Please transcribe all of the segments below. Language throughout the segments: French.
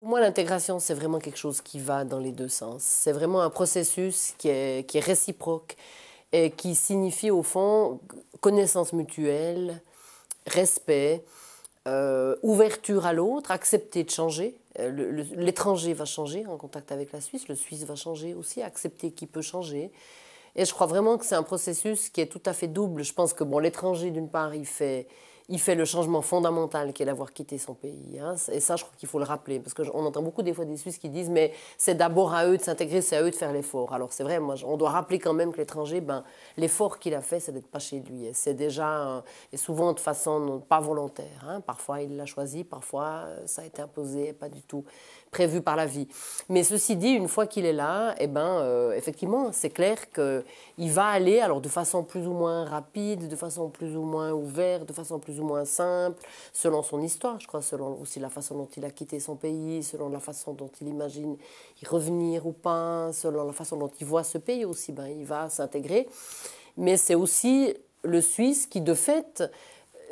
Pour moi, l'intégration, c'est vraiment quelque chose qui va dans les deux sens. C'est vraiment un processus qui est, qui est, réciproque et qui signifie au fond connaissance mutuelle, respect, euh, ouverture à l'autre, accepter de changer. Euh, l'étranger va changer en contact avec la Suisse, le Suisse va changer aussi, accepter qu'il peut changer. Et je crois vraiment que c'est un processus qui est tout à fait double. Je pense que bon, l'étranger, d'une part, il fait, il fait le changement fondamental qui est d'avoir quitté son pays. Hein. Et ça, je crois qu'il faut le rappeler, parce qu'on entend beaucoup des fois des Suisses qui disent, mais c'est d'abord à eux de s'intégrer, c'est à eux de faire l'effort. Alors c'est vrai, moi, on doit rappeler quand même que l'étranger, ben, l'effort qu'il a fait, c'est d'être pas chez lui. C'est déjà, et souvent de façon non, pas volontaire. Hein. Parfois, il l'a choisi, parfois, ça a été imposé, pas du tout prévu par la vie. Mais ceci dit, une fois qu'il est là, et eh ben, euh, effectivement, c'est clair qu'il va aller, alors de façon plus ou moins rapide, de façon plus ou moins ouverte, de façon plus ou moins simple, selon son histoire, je crois, selon aussi la façon dont il a quitté son pays, selon la façon dont il imagine y revenir ou pas, selon la façon dont il voit ce pays aussi, ben, il va s'intégrer. Mais c'est aussi le Suisse qui, de fait,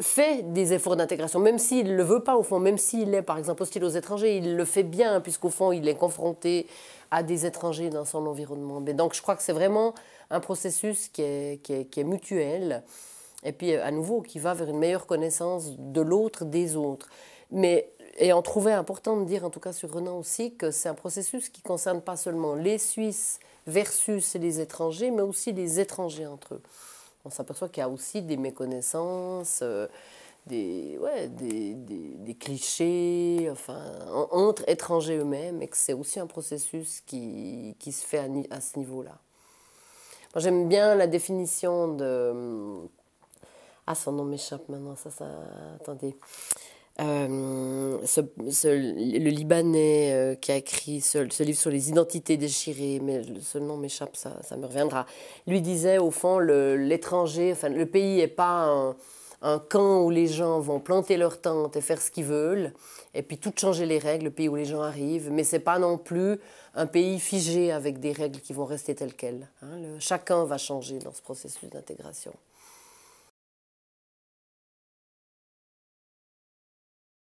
fait des efforts d'intégration, même s'il ne le veut pas au fond, même s'il est par exemple hostile aux étrangers, il le fait bien puisqu'au fond il est confronté à des étrangers dans son environnement. Mais donc je crois que c'est vraiment un processus qui qui est, qui est mutuel et puis à nouveau qui va vers une meilleure connaissance de l'autre, des autres. Mais et on trouvait important de dire, en tout cas sur Renan aussi, que c'est un processus qui concerne pas seulement les Suisses versus les étrangers, mais aussi les étrangers entre eux. On s'aperçoit qu'il y a aussi des méconnaissances, euh, des, ouais, des, des, clichés, enfin, entre étrangers eux-mêmes, et que c'est aussi un processus qui, qui se fait à, à ce niveau-là. Moi, j'aime bien la définition de ah, son nom m'échappe maintenant, ça, ça. Attendez. Euh, le Libanais euh, qui a écrit ce, livre sur les identités déchirées, mais ce nom m'échappe, ça, me reviendra, lui disait au fond l'étranger, le pays n'est pas un, camp où les gens vont planter leur tente et faire ce qu'ils veulent, et puis tout changer les règles, le pays où les gens arrivent, mais c'est pas non plus un pays figé avec des règles qui vont rester telles quelles. Hein. chacun va changer dans ce processus d'intégration.